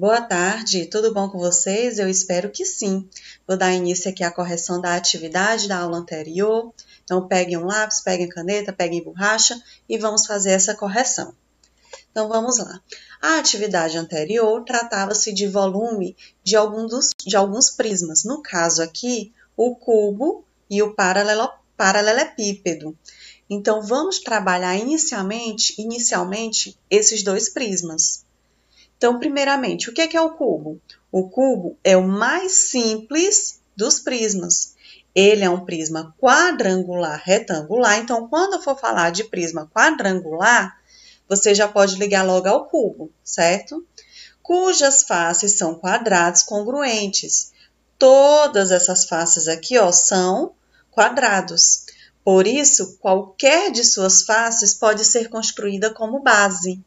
Boa tarde, tudo bom com vocês? Eu espero que sim. Vou dar início aqui à correção da atividade da aula anterior. Então, peguem um lápis, peguem caneta, peguem borracha e vamos fazer essa correção. Então, vamos lá. A atividade anterior tratava-se de volume de, algum dos, de alguns prismas. No caso aqui, o cubo e o paralelo, paralelepípedo. Então, vamos trabalhar inicialmente, inicialmente esses dois prismas. Então, primeiramente, o que é, que é o cubo? O cubo é o mais simples dos prismas. Ele é um prisma quadrangular retangular. Então, quando eu for falar de prisma quadrangular, você já pode ligar logo ao cubo, certo? Cujas faces são quadrados congruentes. Todas essas faces aqui ó, são quadrados. Por isso, qualquer de suas faces pode ser construída como base.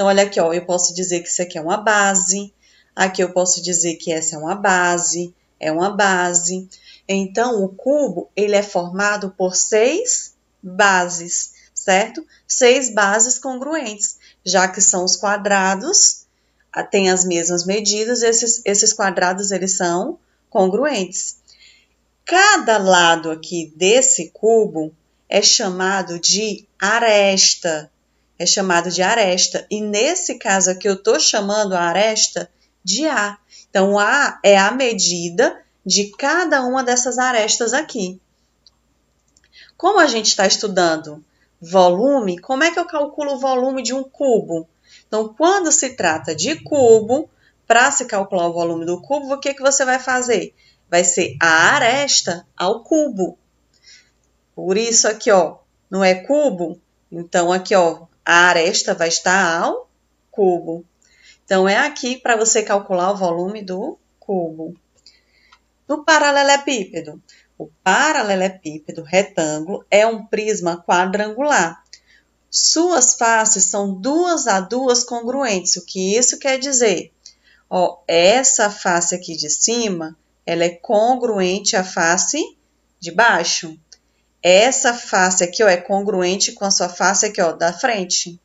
Então, olha aqui, ó, eu posso dizer que isso aqui é uma base, aqui eu posso dizer que essa é uma base, é uma base. Então, o cubo, ele é formado por seis bases, certo? Seis bases congruentes, já que são os quadrados, têm as mesmas medidas, esses, esses quadrados, eles são congruentes. Cada lado aqui desse cubo é chamado de aresta, é chamado de aresta. E nesse caso aqui, eu estou chamando a aresta de A. Então, A é a medida de cada uma dessas arestas aqui. Como a gente está estudando volume, como é que eu calculo o volume de um cubo? Então, quando se trata de cubo, para se calcular o volume do cubo, o que, que você vai fazer? Vai ser a aresta ao cubo. Por isso aqui, ó, não é cubo? Então, aqui, ó, a aresta vai estar ao cubo. Então, é aqui para você calcular o volume do cubo. No paralelepípedo, o paralelepípedo retângulo é um prisma quadrangular. Suas faces são duas a duas congruentes. O que isso quer dizer? Ó, essa face aqui de cima, ela é congruente à face de baixo essa face aqui, ó, é congruente com a sua face aqui, ó, da frente.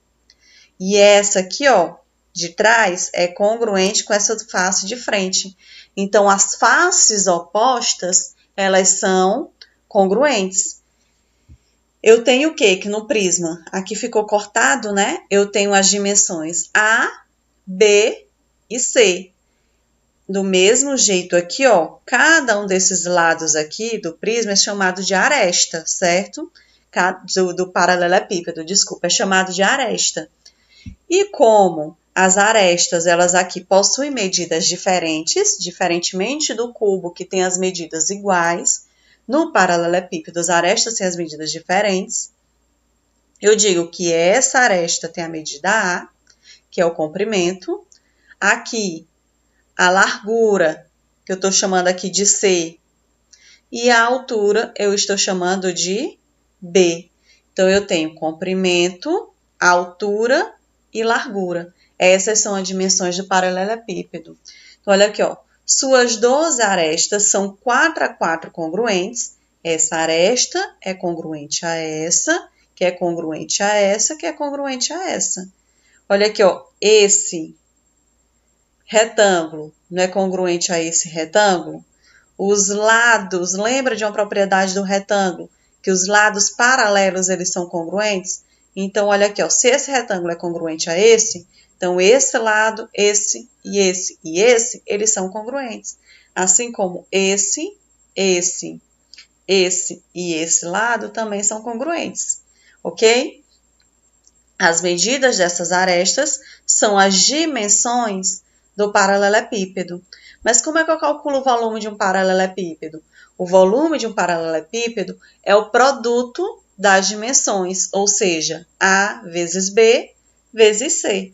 E essa aqui, ó, de trás é congruente com essa face de frente. Então, as faces opostas, elas são congruentes. Eu tenho o quê? Que no prisma, aqui ficou cortado, né? Eu tenho as dimensões A, B e C. Do mesmo jeito aqui, ó, cada um desses lados aqui do prisma é chamado de aresta, certo? Do, do paralelepípedo, desculpa, é chamado de aresta. E como as arestas, elas aqui possuem medidas diferentes, diferentemente do cubo que tem as medidas iguais, no paralelepípedo as arestas têm as medidas diferentes. Eu digo que essa aresta tem a medida A, que é o comprimento. Aqui a largura, que eu estou chamando aqui de C, e a altura eu estou chamando de B. Então, eu tenho comprimento, altura e largura. Essas são as dimensões do paralelepípedo. Então, olha aqui, ó. Suas 12 arestas são 4 a 4 congruentes. Essa aresta é congruente a essa, que é congruente a essa, que é congruente a essa. Olha aqui, ó. Esse retângulo não é congruente a esse retângulo? Os lados, lembra de uma propriedade do retângulo, que os lados paralelos eles são congruentes? Então, olha aqui, ó, se esse retângulo é congruente a esse, então esse lado, esse e esse e esse, eles são congruentes. Assim como esse, esse, esse e esse lado também são congruentes, ok? As medidas dessas arestas são as dimensões do paralelepípedo. Mas como é que eu calculo o volume de um paralelepípedo? O volume de um paralelepípedo é o produto das dimensões, ou seja, A vezes B vezes C.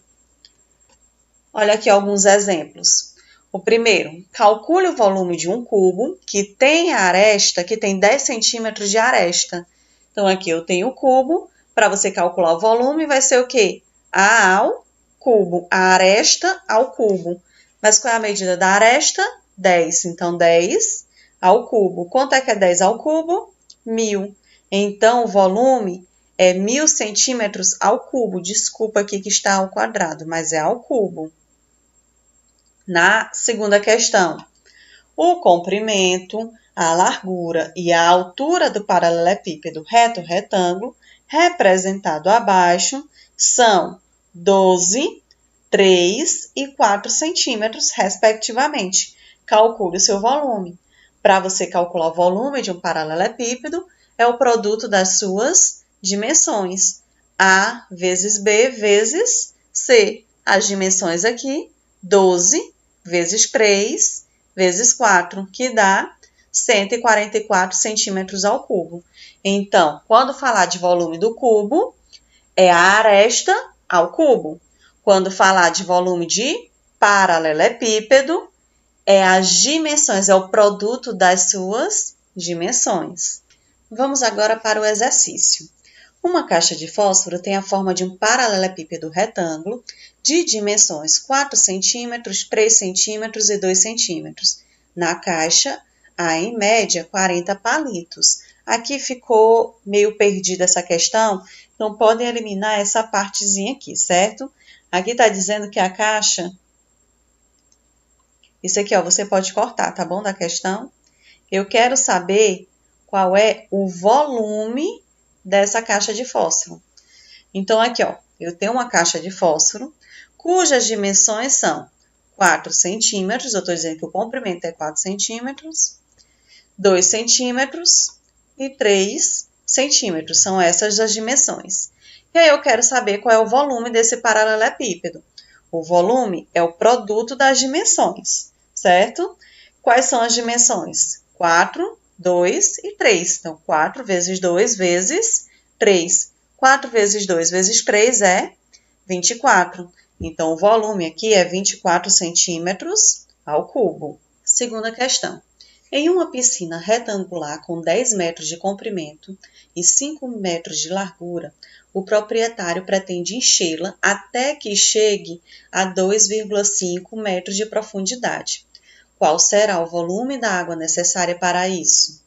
Olha aqui alguns exemplos. O primeiro, calcule o volume de um cubo que tem aresta, que tem 10 centímetros de aresta. Então, aqui eu tenho o cubo, para você calcular o volume vai ser o quê? A ao cubo, a aresta ao cubo. Mas qual é a medida da aresta? 10. Então, 10 ao cubo. Quanto é que é 10 ao cubo? 1.000. Então, o volume é 1.000 centímetros ao cubo. Desculpa aqui que está ao quadrado, mas é ao cubo. Na segunda questão, o comprimento, a largura e a altura do paralelepípedo reto retângulo, representado abaixo, são 12, 3 e 4 centímetros, respectivamente. Calcule o seu volume. Para você calcular o volume de um paralelepípedo, é o produto das suas dimensões. A vezes B vezes C. As dimensões aqui, 12 vezes 3 vezes 4, que dá 144 centímetros ao cubo. Então, quando falar de volume do cubo, é a aresta ao cubo. Quando falar de volume de paralelepípedo, é as dimensões, é o produto das suas dimensões. Vamos agora para o exercício. Uma caixa de fósforo tem a forma de um paralelepípedo retângulo de dimensões 4 cm, 3 cm e 2 cm. Na caixa há, em média, 40 palitos. Aqui ficou meio perdida essa questão, então, podem eliminar essa partezinha aqui, certo? Aqui está dizendo que a caixa... Isso aqui, ó, você pode cortar, tá bom? Da questão. Eu quero saber qual é o volume dessa caixa de fósforo. Então, aqui, ó, eu tenho uma caixa de fósforo cujas dimensões são 4 centímetros, eu estou dizendo que o comprimento é 4 centímetros, 2 centímetros e 3 centímetros, são essas as dimensões. E aí eu quero saber qual é o volume desse paralelepípedo. O volume é o produto das dimensões, certo? Quais são as dimensões? 4, 2 e 3. Então, 4 vezes 2 vezes 3. 4 vezes 2 vezes 3 é 24. Então, o volume aqui é 24 centímetros ao cubo. Segunda questão. Em uma piscina retangular com 10 metros de comprimento e 5 metros de largura, o proprietário pretende enchê-la até que chegue a 2,5 metros de profundidade. Qual será o volume da água necessária para isso?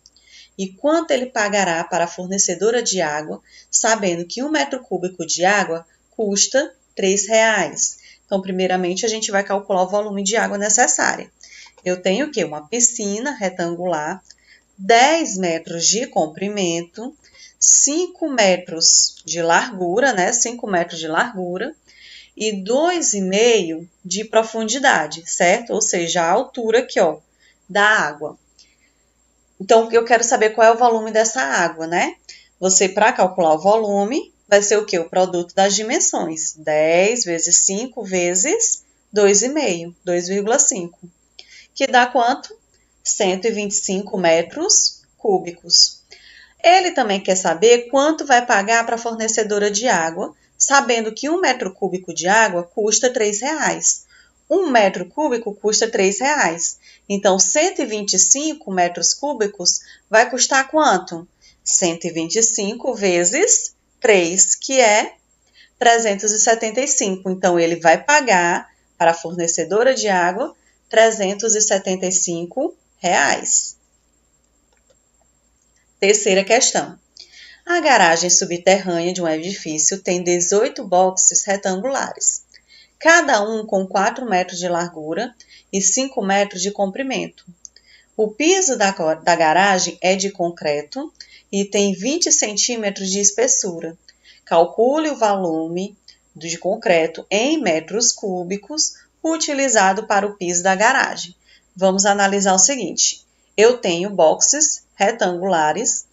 E quanto ele pagará para a fornecedora de água, sabendo que um metro cúbico de água custa R$ 3,00? Então, primeiramente, a gente vai calcular o volume de água necessária eu tenho que uma piscina retangular, 10 metros de comprimento, 5 metros de largura, né? 5 metros de largura e 2,5 de profundidade, certo? Ou seja, a altura aqui, ó, da água. Então, eu quero saber qual é o volume dessa água, né? Você, para calcular o volume, vai ser o que? O produto das dimensões. 10 vezes 5 vezes 2,5, 2,5 que dá quanto? 125 metros cúbicos. Ele também quer saber quanto vai pagar para a fornecedora de água, sabendo que um metro cúbico de água custa R$ reais. Um metro cúbico custa R$ reais. Então, 125 metros cúbicos vai custar quanto? 125 vezes 3, que é 375. Então, ele vai pagar para a fornecedora de água 375 reais. Terceira questão. A garagem subterrânea de um edifício tem 18 boxes retangulares, cada um com 4 metros de largura e 5 metros de comprimento. O piso da, da garagem é de concreto e tem 20 centímetros de espessura. Calcule o volume de concreto em metros cúbicos utilizado para o piso da garagem. Vamos analisar o seguinte: eu tenho boxes retangulares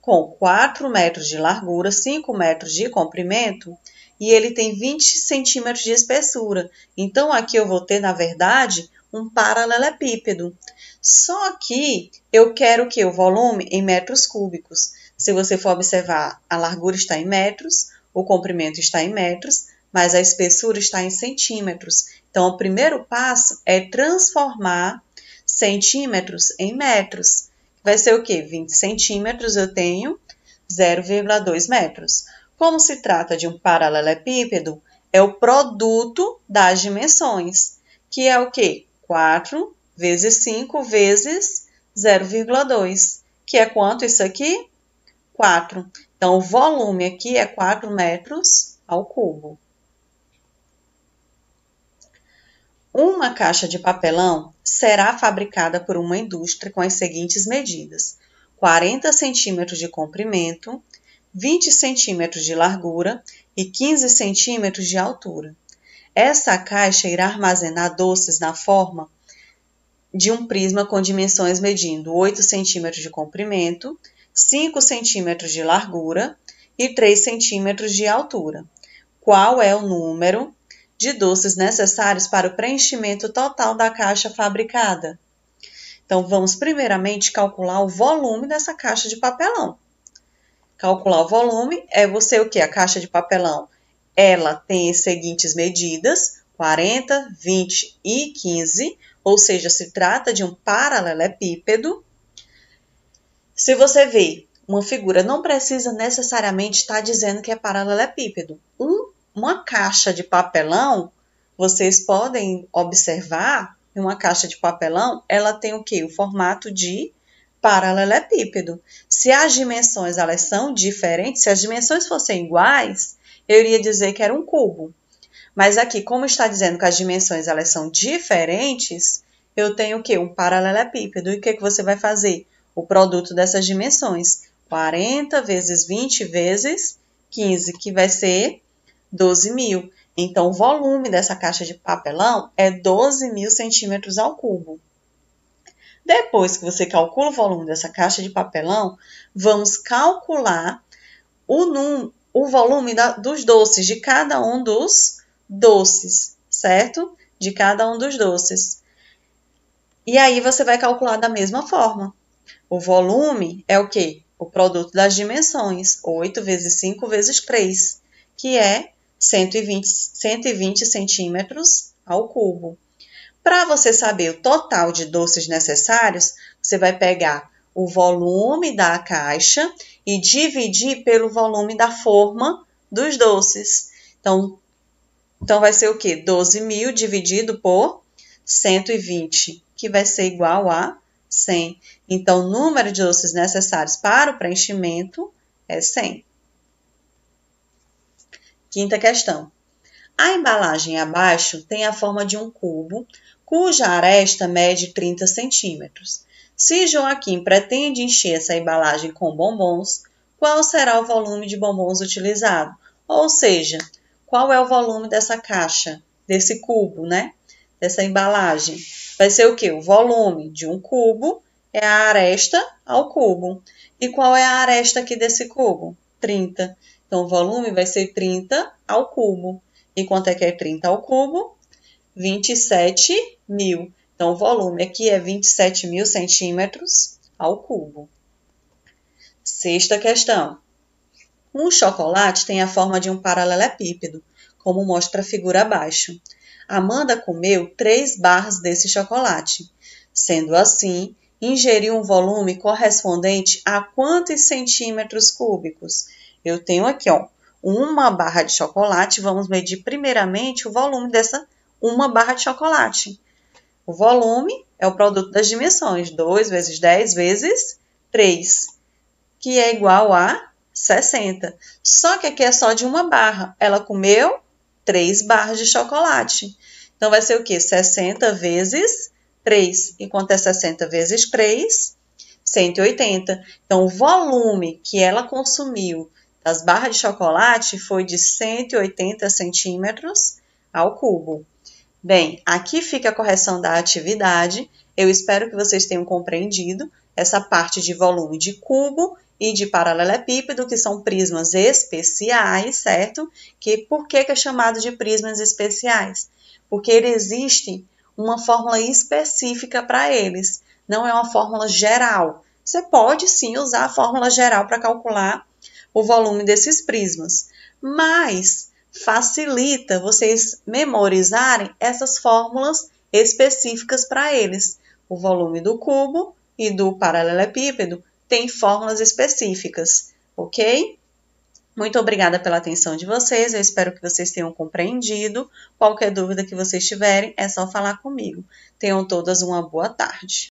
com 4 metros de largura, 5 metros de comprimento e ele tem 20 centímetros de espessura. Então aqui eu vou ter, na verdade, um paralelepípedo. Só que eu quero que o volume em metros cúbicos. Se você for observar, a largura está em metros, o comprimento está em metros, mas a espessura está em centímetros. Então, o primeiro passo é transformar centímetros em metros. Vai ser o quê? 20 centímetros eu tenho 0,2 metros. Como se trata de um paralelepípedo, é o produto das dimensões, que é o quê? 4 vezes 5 vezes 0,2, que é quanto isso aqui? 4. Então, o volume aqui é 4 metros ao cubo. Uma caixa de papelão será fabricada por uma indústria com as seguintes medidas: 40 centímetros de comprimento, 20 centímetros de largura e 15 centímetros de altura. Essa caixa irá armazenar doces na forma de um prisma com dimensões medindo 8 centímetros de comprimento, 5 centímetros de largura e 3 centímetros de altura. Qual é o número de doces necessários para o preenchimento total da caixa fabricada. Então, vamos primeiramente calcular o volume dessa caixa de papelão. Calcular o volume é você o que? A caixa de papelão, ela tem as seguintes medidas, 40, 20 e 15, ou seja, se trata de um paralelepípedo. Se você vê uma figura, não precisa necessariamente estar dizendo que é paralelepípedo. Um uma caixa de papelão, vocês podem observar, uma caixa de papelão, ela tem o que? O formato de paralelepípedo. Se as dimensões elas são diferentes, se as dimensões fossem iguais, eu iria dizer que era um cubo. Mas aqui, como está dizendo que as dimensões elas são diferentes, eu tenho o que? Um paralelepípedo. E o que, que você vai fazer? O produto dessas dimensões. 40 vezes 20 vezes 15, que vai ser 12 mil. Então, o volume dessa caixa de papelão é 12 mil centímetros ao cubo. Depois que você calcula o volume dessa caixa de papelão, vamos calcular o, num, o volume da, dos doces de cada um dos doces, certo? De cada um dos doces. E aí você vai calcular da mesma forma. O volume é o quê? O produto das dimensões, 8 vezes 5 vezes 3, que é 120, 120 centímetros ao cubo. Para você saber o total de doces necessários, você vai pegar o volume da caixa e dividir pelo volume da forma dos doces. Então, então vai ser o que? 12 mil dividido por 120, que vai ser igual a 100. Então, o número de doces necessários para o preenchimento é 100. Quinta questão. A embalagem abaixo tem a forma de um cubo, cuja aresta mede 30 centímetros. Se Joaquim pretende encher essa embalagem com bombons, qual será o volume de bombons utilizado? Ou seja, qual é o volume dessa caixa, desse cubo, né? Dessa embalagem. Vai ser o que? O volume de um cubo é a aresta ao cubo. E qual é a aresta aqui desse cubo? 30. Então, o volume vai ser 30 ao cubo. E quanto é que é 30 ao cubo? 27 mil. Então, o volume aqui é 27 mil centímetros ao cubo. Sexta questão. Um chocolate tem a forma de um paralelepípedo, como mostra a figura abaixo. Amanda comeu três barras desse chocolate. Sendo assim, ingeriu um volume correspondente a quantos centímetros cúbicos? Eu tenho aqui, ó, uma barra de chocolate. Vamos medir primeiramente o volume dessa uma barra de chocolate. O volume é o produto das dimensões, 2 vezes 10 vezes 3, que é igual a 60. Só que aqui é só de uma barra. Ela comeu 3 barras de chocolate. Então, vai ser o quê? 60 vezes 3. E quanto é 60 vezes 3? 180. Então, o volume que ela consumiu das barras de chocolate foi de 180 centímetros ao cubo. Bem, aqui fica a correção da atividade. Eu espero que vocês tenham compreendido essa parte de volume de cubo e de paralelepípedo, que são prismas especiais, certo? Que por que, que é chamado de prismas especiais? Porque ele existe uma fórmula específica para eles, não é uma fórmula geral. Você pode sim usar a fórmula geral para calcular o volume desses prismas, mas facilita vocês memorizarem essas fórmulas específicas para eles. O volume do cubo e do paralelepípedo tem fórmulas específicas, ok? Muito obrigada pela atenção de vocês, eu espero que vocês tenham compreendido. Qualquer dúvida que vocês tiverem, é só falar comigo. Tenham todas uma boa tarde.